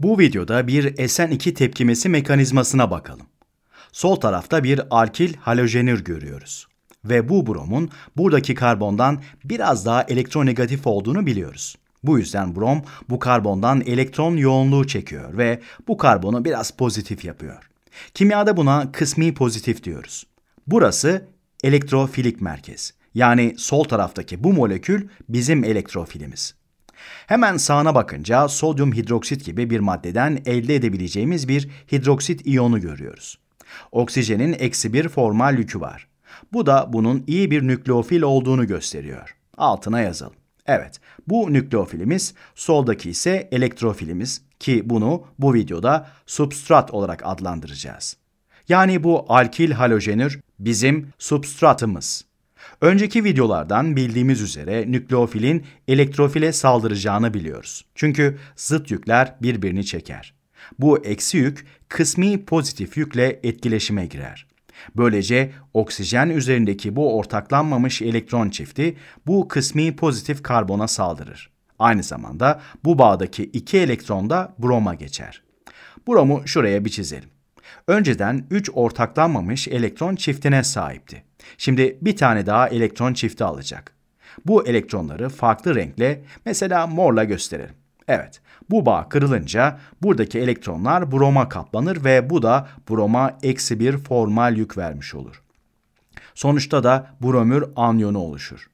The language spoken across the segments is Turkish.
Bu videoda bir SN2 tepkimesi mekanizmasına bakalım. Sol tarafta bir alkil halojenür görüyoruz. Ve bu bromun buradaki karbondan biraz daha elektronegatif olduğunu biliyoruz. Bu yüzden brom bu karbondan elektron yoğunluğu çekiyor ve bu karbonu biraz pozitif yapıyor. Kimyada buna kısmi pozitif diyoruz. Burası elektrofilik merkez. Yani sol taraftaki bu molekül bizim elektrofilimiz. Hemen sağına bakınca sodyum hidroksit gibi bir maddeden elde edebileceğimiz bir hidroksit iyonu görüyoruz. Oksijenin eksi bir formal yükü var. Bu da bunun iyi bir nükleofil olduğunu gösteriyor. Altına yazalım. Evet, bu nükleofilimiz, soldaki ise elektrofilimiz ki bunu bu videoda substrat olarak adlandıracağız. Yani bu alkil halojenür bizim substratımız. Önceki videolardan bildiğimiz üzere nükleofilin elektrofile saldıracağını biliyoruz. Çünkü zıt yükler birbirini çeker. Bu eksi yük kısmi pozitif yükle etkileşime girer. Böylece oksijen üzerindeki bu ortaklanmamış elektron çifti bu kısmi pozitif karbona saldırır. Aynı zamanda bu bağdaki iki elektron da broma geçer. Bromu şuraya bir çizelim. Önceden 3 ortaklanmamış elektron çiftine sahipti. Şimdi bir tane daha elektron çifti alacak. Bu elektronları farklı renkle mesela morla gösterelim. Evet, bu bağ kırılınca buradaki elektronlar broma kaplanır ve bu da broma eksi bir formal yük vermiş olur. Sonuçta da bromür anyonu oluşur.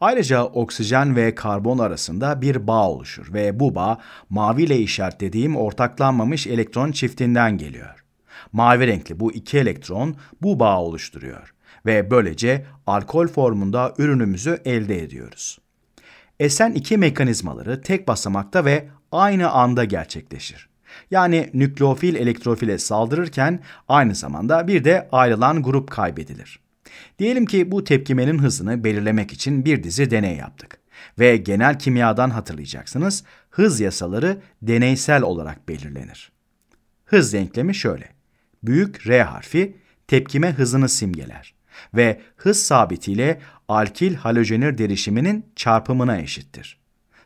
Ayrıca oksijen ve karbon arasında bir bağ oluşur ve bu bağ maviyle işaretlediğim ortaklanmamış elektron çiftinden geliyor. Mavi renkli bu iki elektron bu bağı oluşturuyor ve böylece alkol formunda ürünümüzü elde ediyoruz. SN2 mekanizmaları tek basamakta ve aynı anda gerçekleşir. Yani nükleofil elektrofile saldırırken aynı zamanda bir de ayrılan grup kaybedilir. Diyelim ki bu tepkimenin hızını belirlemek için bir dizi deney yaptık ve genel kimyadan hatırlayacaksınız hız yasaları deneysel olarak belirlenir. Hız denklemi şöyle. Büyük R harfi tepkime hızını simgeler ve hız sabitiyle alkil halojenür derişiminin çarpımına eşittir.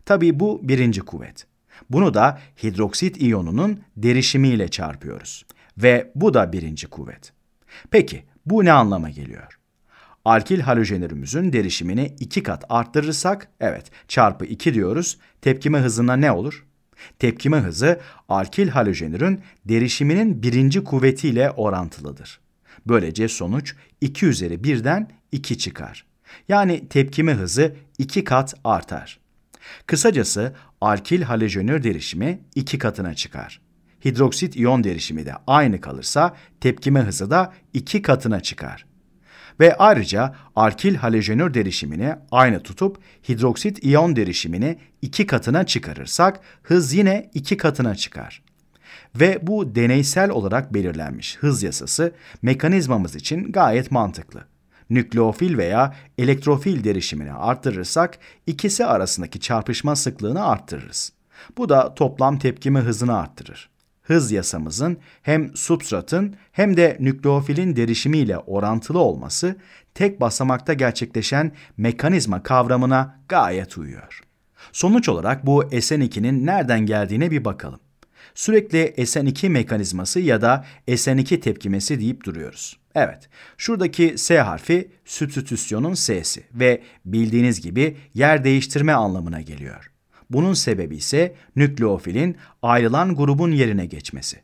Tabii bu birinci kuvvet. Bunu da hidroksit iyonunun derişimiyle çarpıyoruz ve bu da birinci kuvvet. Peki bu ne anlama geliyor? Alkil halojenürümüzün derişimini iki kat arttırırsak, evet çarpı 2 diyoruz, tepkime hızına ne olur? Tepkime hızı alkil halojenürün derişiminin birinci kuvvetiyle orantılıdır. Böylece sonuç 2 üzeri 1'den 2 çıkar. Yani tepkime hızı 2 kat artar. Kısacası alkil halojenör derişimi 2 katına çıkar. Hidroksit iyon derişimi de aynı kalırsa tepkime hızı da 2 katına çıkar. Ve ayrıca alkil halojenör derişimini aynı tutup hidroksit iyon derişimini 2 katına çıkarırsak hız yine 2 katına çıkar ve bu deneysel olarak belirlenmiş hız yasası mekanizmamız için gayet mantıklı. Nükleofil veya elektrofil derişimini arttırırsak ikisi arasındaki çarpışma sıklığını arttırırız. Bu da toplam tepkime hızını arttırır. Hız yasamızın hem substratın hem de nükleofilin derişimiyle orantılı olması tek basamakta gerçekleşen mekanizma kavramına gayet uyuyor. Sonuç olarak bu SN2'nin nereden geldiğine bir bakalım sürekli SN2 mekanizması ya da SN2 tepkimesi deyip duruyoruz. Evet, şuradaki S harfi sübstitüsyonun S'si ve bildiğiniz gibi yer değiştirme anlamına geliyor. Bunun sebebi ise nükleofilin ayrılan grubun yerine geçmesi.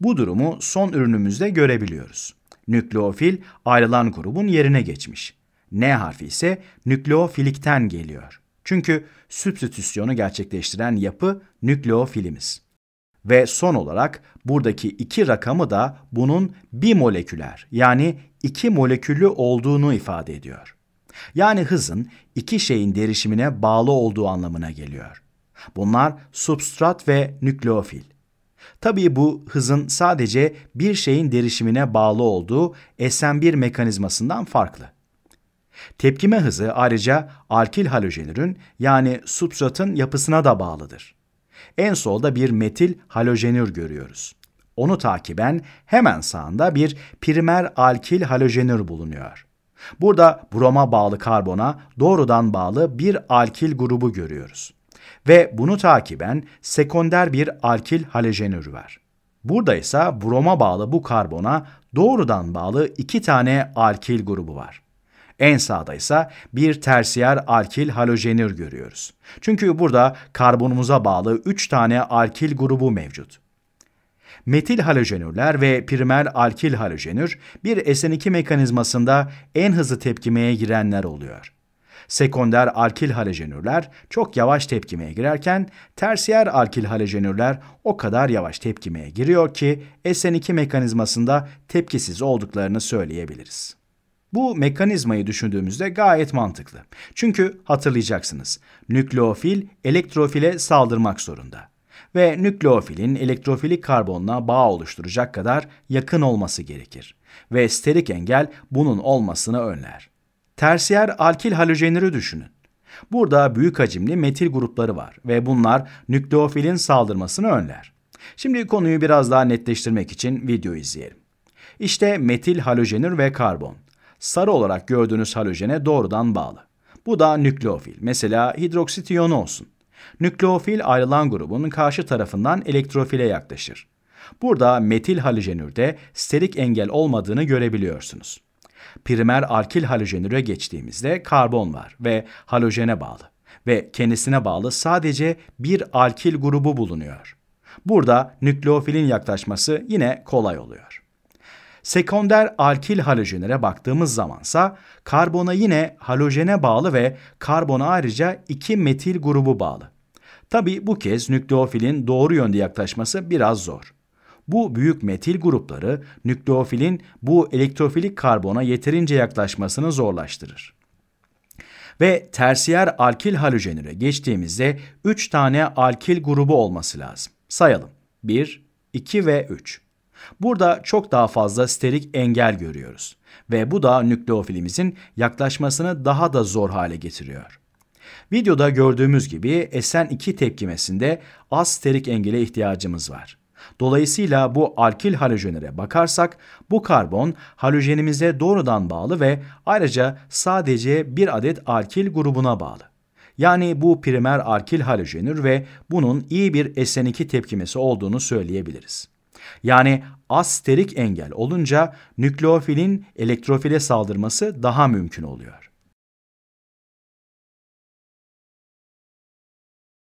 Bu durumu son ürünümüzde görebiliyoruz. Nükleofil ayrılan grubun yerine geçmiş. N harfi ise nükleofilikten geliyor. Çünkü substitüsyonu gerçekleştiren yapı nükleofilimiz. Ve son olarak buradaki iki rakamı da bunun bir moleküler yani iki moleküllü olduğunu ifade ediyor. Yani hızın iki şeyin derişimine bağlı olduğu anlamına geliyor. Bunlar substrat ve nükleofil. Tabii bu hızın sadece bir şeyin derişimine bağlı olduğu sn 1 mekanizmasından farklı. Tepkime hızı ayrıca alkil halojenürün yani substratın yapısına da bağlıdır. En solda bir metil halojenür görüyoruz. Onu takiben hemen sağında bir primer alkil halojenür bulunuyor. Burada broma bağlı karbona doğrudan bağlı bir alkil grubu görüyoruz. Ve bunu takiben sekonder bir alkil halojenür var. Burada ise broma bağlı bu karbona doğrudan bağlı iki tane alkil grubu var. En sağda ise bir tersiyer alkil halojenür görüyoruz. Çünkü burada karbonumuza bağlı 3 tane alkil grubu mevcut. Metil halojenürler ve primer alkil halojenür bir SN2 mekanizmasında en hızlı tepkimeye girenler oluyor. Sekonder alkil halojenürler çok yavaş tepkimeye girerken tersiyer alkil halojenürler o kadar yavaş tepkimeye giriyor ki SN2 mekanizmasında tepkisiz olduklarını söyleyebiliriz. Bu mekanizmayı düşündüğümüzde gayet mantıklı. Çünkü hatırlayacaksınız, nükleofil elektrofile saldırmak zorunda ve nükleofilin elektrofilik karbonla bağ oluşturacak kadar yakın olması gerekir ve sterik engel bunun olmasını önler. Tersiyer alkil halojenleri düşünün. Burada büyük hacimli metil grupları var ve bunlar nükleofilin saldırmasını önler. Şimdi konuyu biraz daha netleştirmek için video izleyelim. İşte metil halojenür ve karbon sarı olarak gördüğünüz halojene doğrudan bağlı. Bu da nükleofil. Mesela hidroksitiyon olsun. Nükleofil ayrılan grubun karşı tarafından elektrofile yaklaşır. Burada metil halojenürde sterik engel olmadığını görebiliyorsunuz. Primer alkil halojenüre geçtiğimizde karbon var ve halojene bağlı ve kendisine bağlı sadece bir alkil grubu bulunuyor. Burada nükleofilin yaklaşması yine kolay oluyor. Sekonder alkil halojenlere baktığımız zamansa karbona yine halojene bağlı ve karbona ayrıca iki metil grubu bağlı. Tabi bu kez nükleofilin doğru yönde yaklaşması biraz zor. Bu büyük metil grupları nükleofilin bu elektrofilik karbona yeterince yaklaşmasını zorlaştırır ve tersiyer alkil halojenüre geçtiğimizde 3 tane alkil grubu olması lazım. Sayalım. 1, 2 ve 3. Burada çok daha fazla sterik engel görüyoruz ve bu da nükleofilimizin yaklaşmasını daha da zor hale getiriyor. Videoda gördüğümüz gibi SN2 tepkimesinde az sterik engele ihtiyacımız var. Dolayısıyla bu alkil halojenlere bakarsak bu karbon halojenimize doğrudan bağlı ve ayrıca sadece bir adet alkil grubuna bağlı. Yani bu primer alkil halojenür ve bunun iyi bir SN2 tepkimesi olduğunu söyleyebiliriz. Yani asterik engel olunca nükleofilin elektrofile saldırması daha mümkün oluyor.